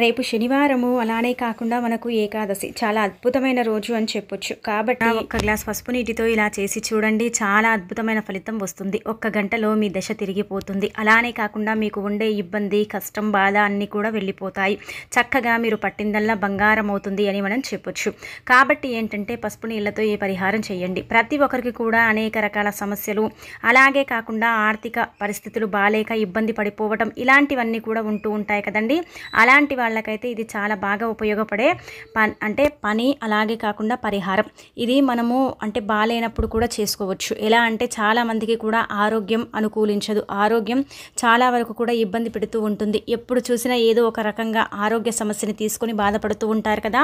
రేపు శనివారము అలానే కాకుండా మనకు ఏకాదశి చాలా అద్భుతమైన రోజు అని చెప్పొచ్చు కాబట్టి ఒక్క గ్లాస్ పసుపు నీటితో ఇలా చేసి చూడండి చాలా అద్భుతమైన ఫలితం వస్తుంది ఒక్క గంటలో మీ దశ తిరిగిపోతుంది అలానే కాకుండా మీకు ఉండే ఇబ్బంది కష్టం బాధ అన్నీ కూడా వెళ్ళిపోతాయి చక్కగా మీరు పట్టిందల్లా బంగారం అవుతుంది అని మనం చెప్పొచ్చు కాబట్టి ఏంటంటే పసుపు నీళ్ళతో ఈ పరిహారం చేయండి ప్రతి ఒక్కరికి కూడా అనేక రకాల సమస్యలు అలాగే కాకుండా ఆర్థిక పరిస్థితులు బాలేక ఇబ్బంది పడిపోవటం ఇలాంటివన్నీ కూడా ఉంటూ ఉంటాయి కదండి అలాంటి వాళ్ళకైతే ఇది చాలా బాగా ఉపయోగపడే అంటే పని అలాగే కాకుండా పరిహారం ఇది మనము అంటే బాగాలేనప్పుడు కూడా చేసుకోవచ్చు ఎలా అంటే చాలామందికి కూడా ఆరోగ్యం అనుకూలించదు ఆరోగ్యం చాలా వరకు కూడా ఇబ్బంది పెడుతూ ఉంటుంది ఎప్పుడు చూసినా ఏదో ఒక రకంగా ఆరోగ్య సమస్యని తీసుకొని బాధపడుతూ ఉంటారు కదా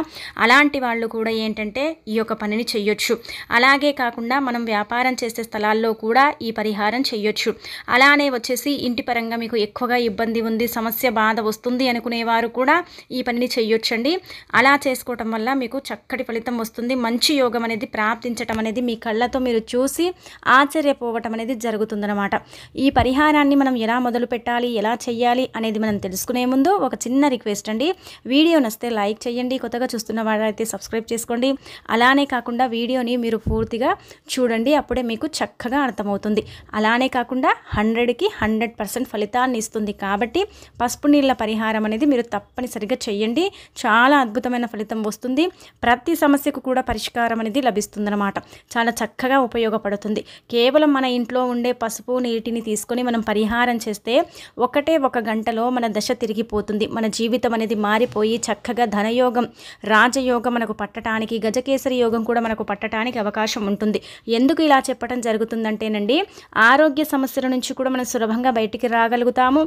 అలాంటి వాళ్ళు కూడా ఏంటంటే ఈ యొక్క పనిని చేయొచ్చు అలాగే కాకుండా మనం వ్యాపారం చేసే స్థలాల్లో కూడా ఈ పరిహారం చేయొచ్చు అలానే వచ్చేసి ఇంటి పరంగా మీకు ఎక్కువగా ఇబ్బంది ఉంది సమస్య బాధ వస్తుంది అనుకునేవారు కూడా కూడా ఈ పనిని చేయొచ్చండి అలా చేసుకోవటం వల్ల మీకు చక్కటి ఫలితం వస్తుంది మంచి యోగం అనేది ప్రాప్తించటం అనేది మీ కళ్ళతో మీరు చూసి ఆశ్చర్యపోవటం అనేది జరుగుతుందన్నమాట ఈ పరిహారాన్ని మనం ఎలా మొదలు పెట్టాలి ఎలా చేయాలి అనేది మనం తెలుసుకునే ముందు ఒక చిన్న రిక్వెస్ట్ అండి వీడియో నస్తే లైక్ చేయండి కొత్తగా చూస్తున్న వాళ్ళైతే సబ్స్క్రైబ్ చేసుకోండి అలానే కాకుండా వీడియోని మీరు పూర్తిగా చూడండి అప్పుడే మీకు చక్కగా అర్థమవుతుంది అలానే కాకుండా హండ్రెడ్కి హండ్రెడ్ పర్సెంట్ ఫలితాన్ని ఇస్తుంది కాబట్టి పసుపు నీళ్ళ పరిహారం అనేది మీరు తప్ప తప్పనిసరిగా చేయండి చాలా అద్భుతమైన ఫలితం వస్తుంది ప్రతి సమస్యకు కూడా పరిష్కారం అనేది లభిస్తుందన్నమాట చాలా చక్కగా ఉపయోగపడుతుంది కేవలం మన ఇంట్లో ఉండే పసుపు నీటిని తీసుకొని మనం పరిహారం చేస్తే ఒకటే ఒక గంటలో మన దశ తిరిగిపోతుంది మన జీవితం అనేది మారిపోయి చక్కగా ధనయోగం రాజయోగం మనకు పట్టడానికి గజకేసరి యోగం కూడా మనకు పట్టడానికి అవకాశం ఉంటుంది ఎందుకు ఇలా చెప్పడం జరుగుతుందంటేనండి ఆరోగ్య సమస్యల నుంచి కూడా మనం సులభంగా బయటికి రాగలుగుతాము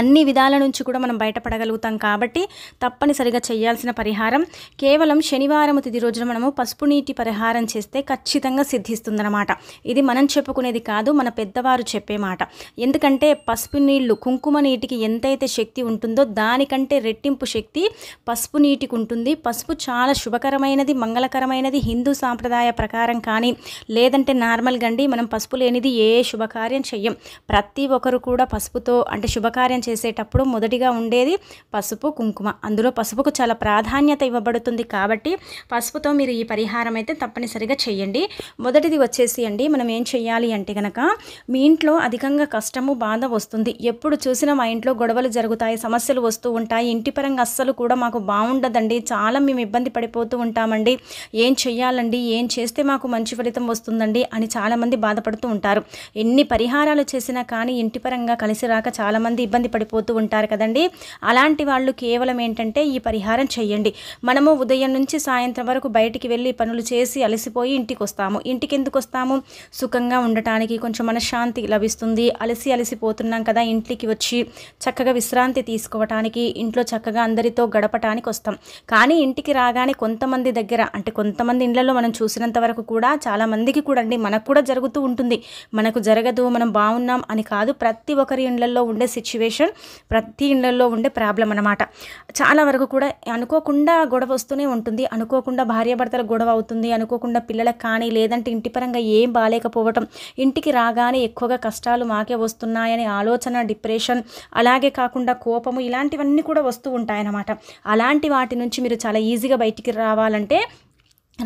అన్ని విధాల నుంచి కూడా మనం బయటపడగలుగుతాం కాబట్టి తప్పనిసరిగా చేయాల్సిన పరిహారం కేవలం శనివారం తిది రోజున మనము పసుపు నీటి పరిహారం చేస్తే ఖచ్చితంగా సిద్ధిస్తుందన్నమాట ఇది మనం చెప్పుకునేది కాదు మన పెద్దవారు చెప్పే మాట ఎందుకంటే పసుపు నీళ్లు కుంకుమ నీటికి ఎంతైతే శక్తి ఉంటుందో దానికంటే రెట్టింపు శక్తి పసుపు నీటికి ఉంటుంది పసుపు చాలా శుభకరమైనది మంగళకరమైనది హిందూ సాంప్రదాయ ప్రకారం కానీ లేదంటే నార్మల్గా అండి మనం పసుపు లేనిది ఏ శుభకార్యం చెయ్యం ప్రతి ఒక్కరు కూడా పసుపుతో అంటే శుభకార్యం నైవేద్యం చేసేటప్పుడు మొదటిగా ఉండేది పసుపు కుంకుమ అందులో పసుపుకు చాలా ప్రాధాన్యత ఇవ్వబడుతుంది కాబట్టి పసుపుతో మీరు ఈ పరిహారం అయితే తప్పనిసరిగా చేయండి మొదటిది వచ్చేసి అండి మనం ఏం చేయాలి అంటే కనుక మీ ఇంట్లో అధికంగా కష్టము బాధ వస్తుంది ఎప్పుడు చూసినా మా ఇంట్లో గొడవలు జరుగుతాయి సమస్యలు వస్తూ ఉంటాయి ఇంటి పరంగా అస్సలు కూడా మాకు బాగుండదండి చాలా మేము ఇబ్బంది పడిపోతూ ఉంటామండి ఏం చెయ్యాలండి ఏం చేస్తే మాకు మంచి ఫలితం వస్తుందండి అని చాలామంది బాధపడుతూ ఉంటారు ఎన్ని పరిహారాలు చేసినా కానీ ఇంటి పరంగా కలిసి రాక చాలామంది ఇబ్బంది ఇబ్బంది పడిపోతూ ఉంటారు కదండి అలాంటి వాళ్ళు కేవలం ఏంటంటే ఈ పరిహారం చేయండి మనము ఉదయం నుంచి సాయంత్రం వరకు బయటికి వెళ్ళి పనులు చేసి అలసిపోయి ఇంటికి వస్తాము ఇంటికి ఎందుకు వస్తాము సుఖంగా ఉండటానికి కొంచెం మనశ్శాంతి లభిస్తుంది అలసి అలసిపోతున్నాం కదా ఇంటికి వచ్చి చక్కగా విశ్రాంతి తీసుకోవటానికి ఇంట్లో చక్కగా అందరితో గడపటానికి వస్తాం కానీ ఇంటికి రాగానే కొంతమంది దగ్గర అంటే కొంతమంది ఇళ్లలో మనం చూసినంత వరకు కూడా చాలామందికి కూడా అండి మనకు కూడా జరుగుతూ ఉంటుంది మనకు జరగదు మనం బాగున్నాం అని కాదు ప్రతి ఒక్కరి ఇండ్లలో ఉండే సిచ్యువేషన్ సిచ్యువేషన్ ప్రతి ఇళ్లలో ఉండే ప్రాబ్లం అనమాట చాలా వరకు కూడా అనుకోకుండా గొడవ వస్తూనే ఉంటుంది అనుకోకుండా భార్యాభర్తల గొడవ అవుతుంది అనుకోకుండా పిల్లలకు కానీ లేదంటే ఇంటి పరంగా ఏం బాగాలేకపోవటం ఇంటికి రాగానే ఎక్కువగా కష్టాలు మాకే వస్తున్నాయని ఆలోచన డిప్రెషన్ అలాగే కాకుండా కోపము ఇలాంటివన్నీ కూడా వస్తూ ఉంటాయన్నమాట అలాంటి వాటి నుంచి మీరు చాలా ఈజీగా బయటికి రావాలంటే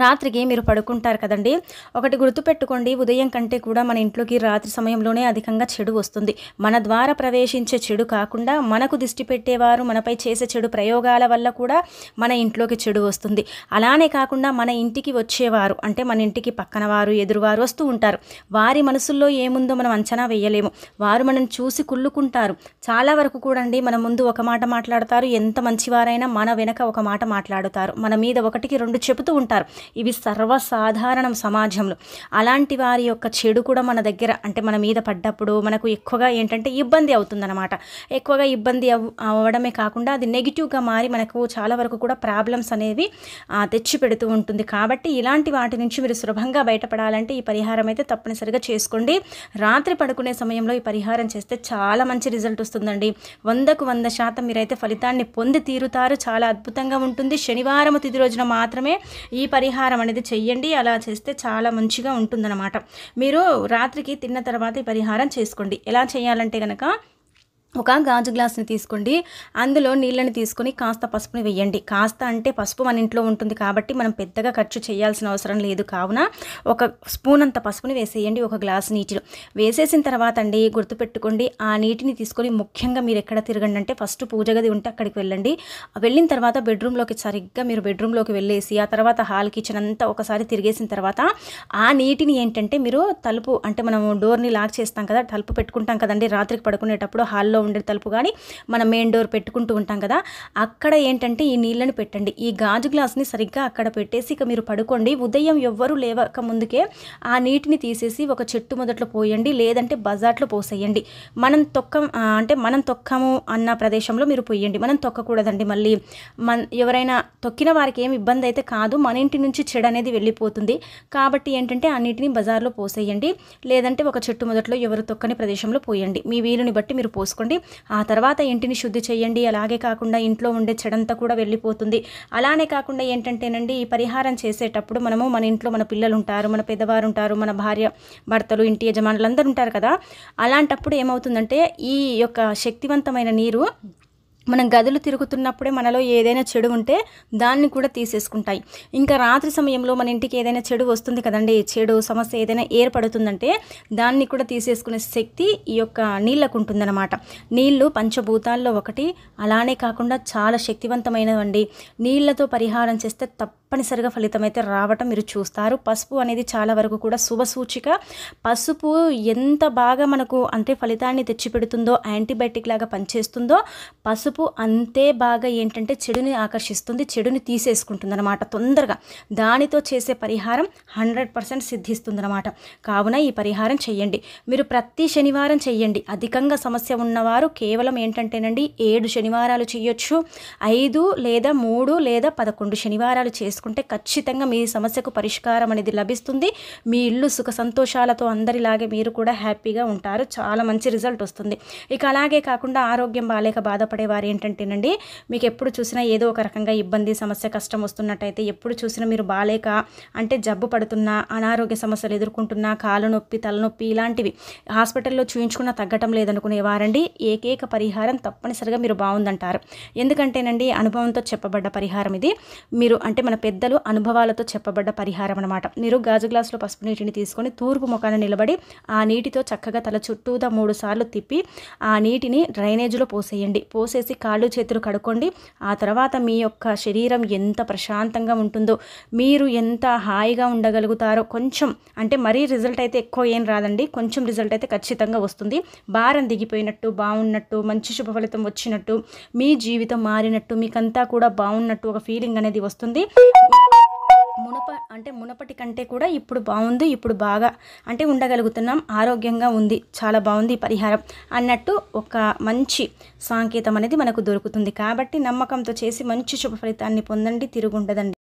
రాత్రికి మీరు పడుకుంటారు కదండి ఒకటి గుర్తుపెట్టుకోండి ఉదయం కంటే కూడా మన ఇంట్లోకి రాత్రి సమయంలోనే అధికంగా చెడు వస్తుంది మన ద్వారా ప్రవేశించే చెడు కాకుండా మనకు దిష్టి పెట్టేవారు మనపై చేసే చెడు ప్రయోగాల వల్ల కూడా మన ఇంట్లోకి చెడు వస్తుంది అలానే కాకుండా మన ఇంటికి వచ్చేవారు అంటే మన ఇంటికి పక్కన వారు ఎదురువారు వస్తూ ఉంటారు వారి మనసుల్లో ఏముందో మనం అంచనా వేయలేము వారు మనం చూసి కుళ్ళుకుంటారు చాలా వరకు అండి మన ముందు ఒక మాట మాట్లాడతారు ఎంత మంచివారైనా మన వెనక ఒక మాట మాట్లాడుతారు మన మీద ఒకటికి రెండు చెబుతూ ఉంటారు ఇవి సర్వసాధారణం సమాజంలో అలాంటి వారి యొక్క చెడు కూడా మన దగ్గర అంటే మన మీద పడ్డప్పుడు మనకు ఎక్కువగా ఏంటంటే ఇబ్బంది అవుతుందన్నమాట ఎక్కువగా ఇబ్బంది అవ్వడమే కాకుండా అది నెగిటివ్గా మారి మనకు చాలా వరకు కూడా ప్రాబ్లమ్స్ అనేవి తెచ్చి పెడుతూ ఉంటుంది కాబట్టి ఇలాంటి వాటి నుంచి మీరు సులభంగా బయటపడాలంటే ఈ పరిహారం అయితే తప్పనిసరిగా చేసుకోండి రాత్రి పడుకునే సమయంలో ఈ పరిహారం చేస్తే చాలా మంచి రిజల్ట్ వస్తుందండి వందకు వంద శాతం మీరైతే ఫలితాన్ని పొంది తీరుతారు చాలా అద్భుతంగా ఉంటుంది శనివారం తిది రోజున మాత్రమే ఈ పరిహారం పరిహారం అనేది చెయ్యండి అలా చేస్తే చాలా మంచిగా ఉంటుందన్నమాట మీరు రాత్రికి తిన్న తర్వాత ఈ పరిహారం చేసుకోండి ఎలా చేయాలంటే కనుక ఒక గాజు గ్లాస్ని తీసుకోండి అందులో నీళ్ళని తీసుకొని కాస్త పసుపుని వేయండి కాస్త అంటే పసుపు మన ఇంట్లో ఉంటుంది కాబట్టి మనం పెద్దగా ఖర్చు చేయాల్సిన అవసరం లేదు కావున ఒక స్పూన్ అంత పసుపుని వేసేయండి ఒక గ్లాస్ నీటిలో వేసేసిన తర్వాత అండి గుర్తుపెట్టుకోండి ఆ నీటిని తీసుకొని ముఖ్యంగా మీరు ఎక్కడ తిరగండి అంటే ఫస్ట్ పూజ గది ఉంటే అక్కడికి వెళ్ళండి వెళ్ళిన తర్వాత బెడ్రూమ్లోకి సరిగ్గా మీరు బెడ్రూమ్లోకి వెళ్ళేసి ఆ తర్వాత హాల్ కిచెన్ అంతా ఒకసారి తిరిగేసిన తర్వాత ఆ నీటిని ఏంటంటే మీరు తలుపు అంటే మనం డోర్ని లాక్ చేస్తాం కదా తలుపు పెట్టుకుంటాం కదండి రాత్రికి పడుకునేటప్పుడు హాల్లో ఉండే తలుపు కానీ మనం మెయిన్ డోర్ పెట్టుకుంటూ ఉంటాం కదా అక్కడ ఏంటంటే ఈ నీళ్ళని పెట్టండి ఈ గాజు గ్లాస్ని సరిగ్గా అక్కడ పెట్టేసి ఇక మీరు పడుకోండి ఉదయం ఎవ్వరూ లేవక ముందుకే ఆ నీటిని తీసేసి ఒక చెట్టు మొదట్లో పోయండి లేదంటే బజార్లో పోసేయండి మనం తొక్క అంటే మనం తొక్కము అన్న ప్రదేశంలో మీరు పోయండి మనం తొక్కకూడదండి మళ్ళీ మన ఎవరైనా తొక్కిన వారికి ఏమి ఇబ్బంది అయితే కాదు మన ఇంటి నుంచి చెడు అనేది వెళ్ళిపోతుంది కాబట్టి ఏంటంటే నీటిని బజార్లో పోసేయండి లేదంటే ఒక చెట్టు మొదట్లో ఎవరు తొక్కని ప్రదేశంలో పోయండి మీ వీలుని బట్టి మీరు పోసుకోండి చేసుకోండి ఆ తర్వాత ఇంటిని శుద్ధి చేయండి అలాగే కాకుండా ఇంట్లో ఉండే చెడంతా కూడా వెళ్ళిపోతుంది అలానే కాకుండా ఏంటంటేనండి ఈ పరిహారం చేసేటప్పుడు మనము మన ఇంట్లో మన పిల్లలు ఉంటారు మన పెద్దవారు ఉంటారు మన భార్య భర్తలు ఇంటి యజమానులు అందరూ ఉంటారు కదా అలాంటప్పుడు ఏమవుతుందంటే ఈ యొక్క శక్తివంతమైన నీరు మనం గదులు తిరుగుతున్నప్పుడే మనలో ఏదైనా చెడు ఉంటే దాన్ని కూడా తీసేసుకుంటాయి ఇంకా రాత్రి సమయంలో మన ఇంటికి ఏదైనా చెడు వస్తుంది కదండి చెడు సమస్య ఏదైనా ఏర్పడుతుందంటే దాన్ని కూడా తీసేసుకునే శక్తి ఈ యొక్క నీళ్ళకు ఉంటుందన్నమాట నీళ్లు పంచభూతాల్లో ఒకటి అలానే కాకుండా చాలా శక్తివంతమైనవండి నీళ్లతో పరిహారం చేస్తే తప్ప తప్పనిసరిగా ఫలితం అయితే రావటం మీరు చూస్తారు పసుపు అనేది చాలా వరకు కూడా శుభ సూచిక పసుపు ఎంత బాగా మనకు అంటే ఫలితాన్ని తెచ్చిపెడుతుందో యాంటీబయాటిక్ లాగా పనిచేస్తుందో పసుపు అంతే బాగా ఏంటంటే చెడుని ఆకర్షిస్తుంది చెడుని తీసేసుకుంటుంది అనమాట తొందరగా దానితో చేసే పరిహారం హండ్రెడ్ పర్సెంట్ సిద్ధిస్తుందనమాట కావున ఈ పరిహారం చేయండి మీరు ప్రతి శనివారం చేయండి అధికంగా సమస్య ఉన్నవారు కేవలం ఏంటంటేనండి ఏడు శనివారాలు చేయొచ్చు ఐదు లేదా మూడు లేదా పదకొండు శనివారాలు చేసుకు చేసుకుంటే ఖచ్చితంగా మీ సమస్యకు పరిష్కారం అనేది లభిస్తుంది మీ ఇల్లు సుఖ సంతోషాలతో అందరిలాగే మీరు కూడా హ్యాపీగా ఉంటారు చాలా మంచి రిజల్ట్ వస్తుంది ఇక అలాగే కాకుండా ఆరోగ్యం బాగాలేక బాధపడే వారు ఏంటంటేనండి మీకు ఎప్పుడు చూసినా ఏదో ఒక రకంగా ఇబ్బంది సమస్య కష్టం వస్తున్నట్టయితే ఎప్పుడు చూసినా మీరు బాగాలేక అంటే జబ్బు పడుతున్నా అనారోగ్య సమస్యలు ఎదుర్కొంటున్నా కాలు నొప్పి తలనొప్పి ఇలాంటివి హాస్పిటల్లో చూయించుకున్నా తగ్గటం లేదనుకునే వారండి ఏకైక పరిహారం తప్పనిసరిగా మీరు బాగుందంటారు ఎందుకంటేనండి అనుభవంతో చెప్పబడ్డ పరిహారం ఇది మీరు అంటే మన పెద్ద పెద్దలు అనుభవాలతో చెప్పబడ్డ పరిహారం అనమాట మీరు గాజు గ్లాసులో పసుపు నీటిని తీసుకొని తూర్పు ముఖాన నిలబడి ఆ నీటితో చక్కగా తల చుట్టూదా మూడు సార్లు తిప్పి ఆ నీటిని డ్రైనేజ్లో పోసేయండి పోసేసి కాళ్ళు చేతులు కడుక్కోండి ఆ తర్వాత మీ యొక్క శరీరం ఎంత ప్రశాంతంగా ఉంటుందో మీరు ఎంత హాయిగా ఉండగలుగుతారో కొంచెం అంటే మరీ రిజల్ట్ అయితే ఎక్కువ ఏం రాదండి కొంచెం రిజల్ట్ అయితే ఖచ్చితంగా వస్తుంది భారం దిగిపోయినట్టు బాగున్నట్టు మంచి శుభ ఫలితం వచ్చినట్టు మీ జీవితం మారినట్టు మీకంతా కూడా బాగున్నట్టు ఒక ఫీలింగ్ అనేది వస్తుంది మునప అంటే మునపటి కంటే కూడా ఇప్పుడు బాగుంది ఇప్పుడు బాగా అంటే ఉండగలుగుతున్నాం ఆరోగ్యంగా ఉంది చాలా బాగుంది పరిహారం అన్నట్టు ఒక మంచి సాంకేతం అనేది మనకు దొరుకుతుంది కాబట్టి నమ్మకంతో చేసి మంచి శుభ ఫలితాన్ని పొందండి తిరుగుండదండి